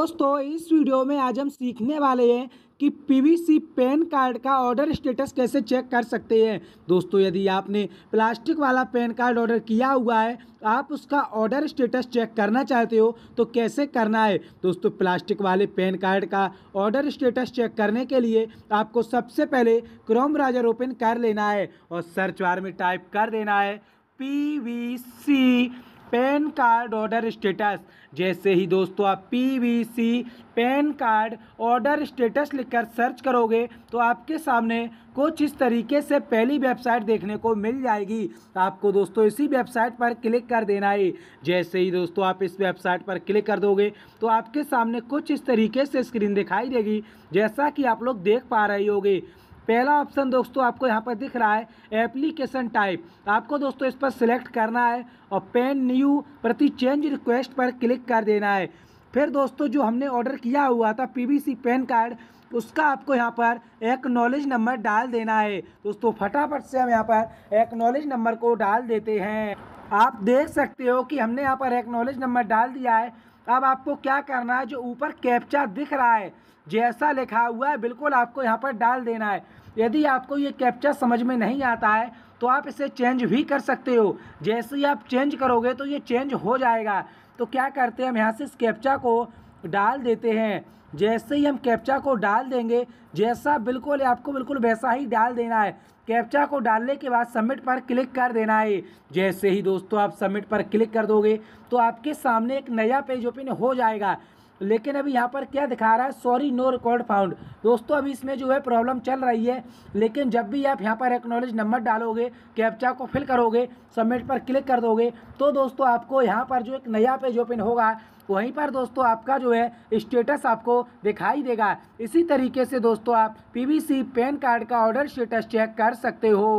दोस्तों इस वीडियो में आज हम सीखने वाले हैं कि पीवीसी पेन कार्ड का ऑर्डर स्टेटस कैसे चेक कर सकते हैं दोस्तों यदि आपने प्लास्टिक वाला पेन कार्ड ऑर्डर किया हुआ है आप उसका ऑर्डर स्टेटस चेक करना चाहते हो तो कैसे करना है दोस्तों प्लास्टिक वाले पेन कार्ड का ऑर्डर स्टेटस चेक करने के लिए आपको सबसे पहले क्रोम ब्राउजर ओपन कर लेना है और सर्च वार में टाइप कर देना है P V C pan card order status जैसे ही दोस्तों आप PVC pan card order status लिखकर सर्च करोगे तो आपके सामने कुछ इस तरीके से पहली वेबसाइट देखने को मिल जाएगी आपको दोस्तों इसी वेबसाइट पर क्लिक कर देना है जैसे ही दोस्तों आप इस वेबसाइट पर क्लिक कर दोगे तो आपके सामने कुछ इस तरीके से स्क्रीन दिखाई देगी जैसा कि आप लोग देख पा रहे होगे पहला ऑप्शन दोस्तों आपको यहाँ पर दिख रहा है एप्लीकेशन टाइप तो आपको दोस्तों इस पर सिलेक्ट करना है और पेन न्यू प्रति चेंज रिक्वेस्ट पर क्लिक कर देना है फिर दोस्तों जो हमने ऑर्डर किया हुआ था पीवीसी पेन कार्ड उसका आपको यहाँ पर एक नॉलेज नंबर डाल देना है दोस्तों फटाफट से हम यहाँ पर एक नॉलेज नंबर को डाल देते हैं आप देख सकते हो कि हमने यहाँ पर एक नॉलेज नंबर डाल दिया है अब आपको क्या करना है जो ऊपर कैप्चा दिख रहा है जैसा लिखा हुआ है बिल्कुल आपको यहाँ पर डाल देना है यदि आपको ये कैप्चा समझ में नहीं आता है तो आप इसे चेंज भी कर सकते हो जैसे ही आप चेंज करोगे तो ये चेंज हो जाएगा तो क्या करते हैं हम यहाँ से इस कैप्चा को डाल देते हैं जैसे ही हम कैप्चा को डाल देंगे जैसा बिल्कुल आपको बिल्कुल वैसा ही डाल देना है कैप्चा को डालने के बाद सबमिट पर क्लिक कर देना है जैसे ही दोस्तों आप सबमिट पर क्लिक कर दोगे तो आपके सामने एक नया पेज ओपन हो जाएगा लेकिन अभी यहाँ पर क्या दिखा रहा है सॉरी नो रिकॉर्ड फाउंड दोस्तों अभी इसमें जो है प्रॉब्लम चल रही है लेकिन जब भी आप यहाँ पर एक्नॉलेज नंबर डालोगे कैप्चा को फिल करोगे सबमिट पर क्लिक कर दोगे तो दोस्तों आपको यहाँ पर जो एक नया पेज ओपन होगा वहीं पर दोस्तों आपका जो है स्टेटस आपको दिखाई देगा इसी तरीके से दोस्तों आप पीवीसी पैन कार्ड का ऑर्डर स्टेटस चेक कर सकते हो